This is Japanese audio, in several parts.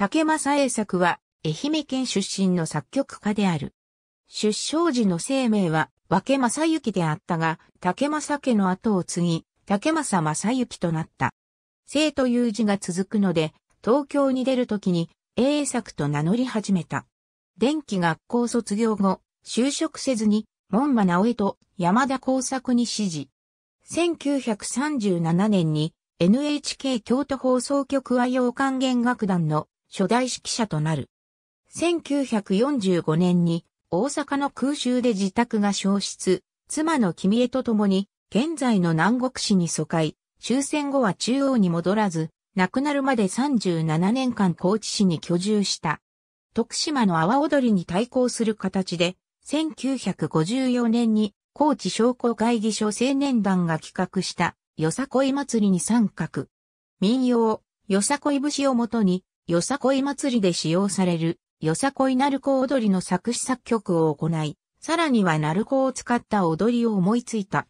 竹正栄作は、愛媛県出身の作曲家である。出生時の生命は、和家正幸であったが、竹正家の後を継ぎ、竹正正幸となった。生という字が続くので、東京に出るときに、栄作と名乗り始めた。電気学校卒業後、就職せずに、門馬直江と山田耕作に指示。1937年に NHK 京都放送局和洋管弦楽団の初代指揮者となる。1945年に大阪の空襲で自宅が消失、妻の君江と共に現在の南国市に疎開、終戦後は中央に戻らず、亡くなるまで37年間高知市に居住した。徳島の阿波踊りに対抗する形で、1954年に高知商工会議所青年団が企画したよさこい祭りに参画。民謡、よさこい節をもとによさこい祭りで使用される、よさこい鳴子踊りの作詞作曲を行い、さらには鳴子を使った踊りを思いついた。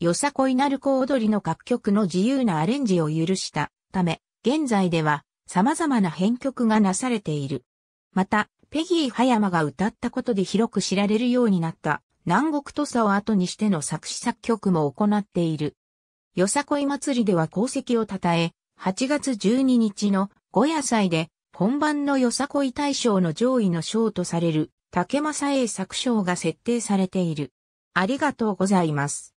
よさこい鳴子踊りの楽曲の自由なアレンジを許したため、現在では様々な編曲がなされている。また、ペギー葉山が歌ったことで広く知られるようになった南国土佐を後にしての作詞作曲も行っている。よさこい祭りでは功績を称え、8月12日の五夜祭で本番のよさこい大賞の上位の賞とされる竹正英作賞が設定されている。ありがとうございます。